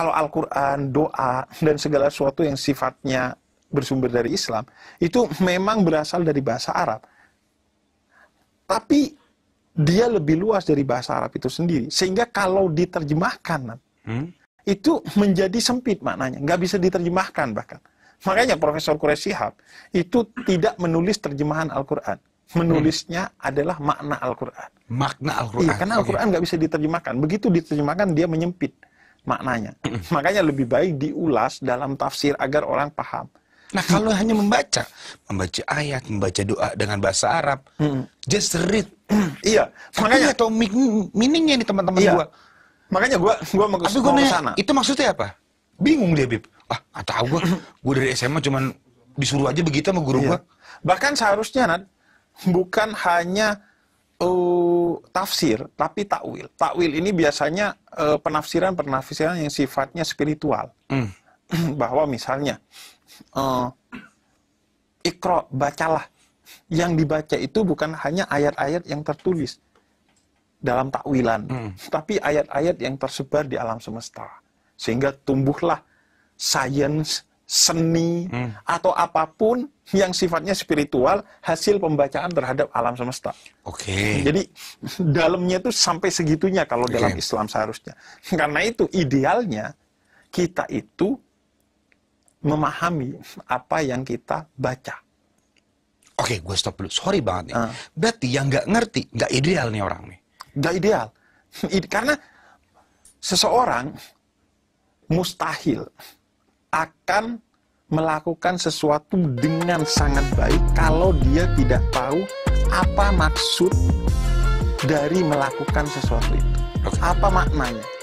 kalau Al-Quran, doa, dan segala sesuatu yang sifatnya bersumber dari Islam, itu memang berasal dari bahasa Arab. Tapi dia lebih luas dari bahasa Arab itu sendiri. Sehingga kalau diterjemahkan, hmm? itu menjadi sempit maknanya. Nggak bisa diterjemahkan bahkan. Makanya Profesor Quraish itu tidak menulis terjemahan Al-Quran menulisnya hmm. adalah makna Al-Quran. Makna Al-Quran. Iya, karena Al-Quran nggak okay. bisa diterjemahkan. Begitu diterjemahkan dia menyempit maknanya. Makanya lebih baik diulas dalam tafsir agar orang paham. Nah kalau hanya membaca, membaca ayat, membaca doa dengan bahasa Arab, hmm. just read. iya. Makanya atau meaningnya nih teman-teman iya. gua. Makanya gue gue mau ke sana. Itu maksudnya apa? Bingung dia, Bib. Ah, atau tahu gue gua dari SMA cuman disuruh aja begitu sama guru iya. gua. Bahkan seharusnya Nad, bukan hanya uh, tafsir tapi takwil. Takwil ini biasanya eh, penafsiran-penafsiran yang sifatnya spiritual. Mm. Bahwa misalnya uh, ikro bacalah. Yang dibaca itu bukan hanya ayat-ayat yang tertulis dalam takwilan, mm. tapi ayat-ayat yang tersebar di alam semesta. Sehingga tumbuhlah science seni, hmm. atau apapun yang sifatnya spiritual hasil pembacaan terhadap alam semesta. Oke. Okay. Jadi dalamnya itu sampai segitunya kalau okay. dalam Islam seharusnya. Karena itu idealnya kita itu memahami apa yang kita baca. Oke, okay, gue stop dulu. Sorry banget nih. Uh. Berarti yang nggak ngerti, nggak ideal nih orang nih. Gak ideal. Karena seseorang mustahil akan melakukan sesuatu dengan sangat baik kalau dia tidak tahu apa maksud dari melakukan sesuatu itu. Apa maknanya?